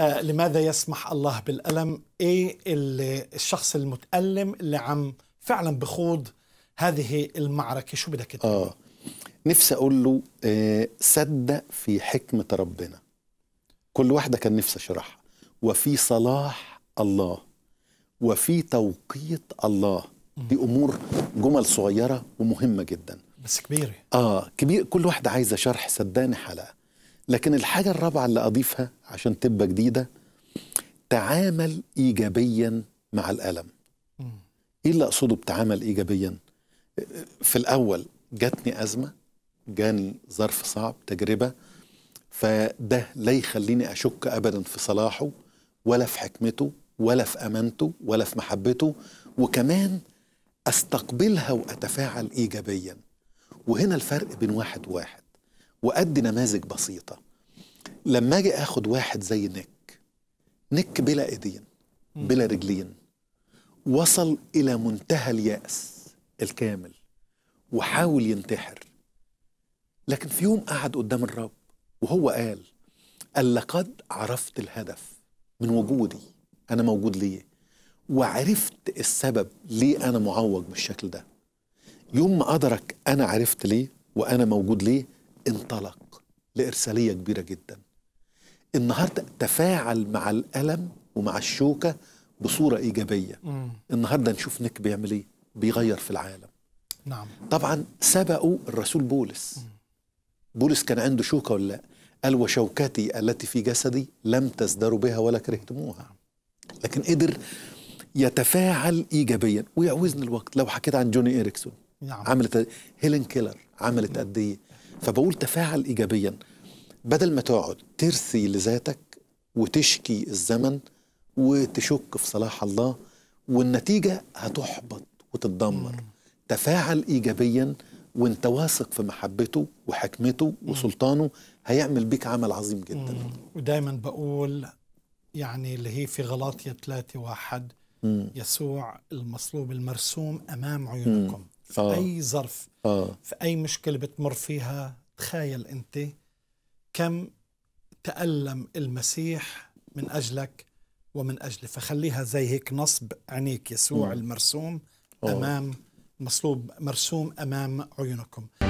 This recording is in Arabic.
آه لماذا يسمح الله بالألم إيه اللي الشخص المتألم اللي عم فعلا بخوض هذه المعركة شو بدك تقول آه. نفسي أقول له آه صدق في حكمة ربنا كل واحدة كان نفسي أشرحها وفي صلاح الله وفي توقيت الله دي أمور جمل صغيرة ومهمة جدا بس كبيرة آه كبير كل واحدة عايزة شرح صدقني حلقة لكن الحاجة الرابعة اللي أضيفها عشان تبقى جديدة تعامل إيجابيا مع الألم إيه اللي أقصده بتعامل إيجابيا؟ في الأول جاتني أزمة جاني ظرف صعب تجربة فده لا يخليني أشك أبدا في صلاحه ولا في حكمته ولا في أمانته ولا في محبته وكمان استقبلها واتفاعل ايجابيا وهنا الفرق بين واحد واحد وادي نماذج بسيطه لما اجي اخد واحد زي نيك نيك بلا ايدين بلا رجلين وصل الى منتهى الياس الكامل وحاول ينتحر لكن في يوم قعد قدام الرب وهو قال قال لقد عرفت الهدف من وجودي انا موجود ليه وعرفت السبب ليه انا معوج بالشكل ده يوم ما ادرك انا عرفت ليه وانا موجود ليه انطلق لإرسالية كبيرة جدا النهاردة تفاعل مع الألم ومع الشوكة بصورة إيجابية مم. النهاردة نشوف نيك بيعمل إيه بيغير في العالم نعم طبعا سبقوا الرسول بولس مم. بولس كان عنده شوكة ولا لا قال وشوكتي التي في جسدي لم تزدروا بها ولا كرهتموها لكن قدر يتفاعل ايجابيا ويعوزني الوقت لو حكيت عن جوني اريكسون نعم. عملت هيلين كيلر عملت قد ايه فبقول تفاعل ايجابيا بدل ما تقعد ترثي لذاتك وتشكي الزمن وتشك في صلاح الله والنتيجه هتحبط وتتدمر تفاعل ايجابيا وانت واثق في محبته وحكمته وسلطانه هيعمل بيك عمل عظيم جدا ودايما بقول يعني اللي هي في غلاطية 3 واحد يسوع المصلوب المرسوم أمام عيونكم مم. آه. في آه. اي ظرف آه. في اي مشكله بتمر فيها تخيل انت كم تالم المسيح من اجلك ومن اجلي فخليها زي هيك نصب عينيك يسوع م. المرسوم أوه. امام مصلوب مرسوم امام عيونكم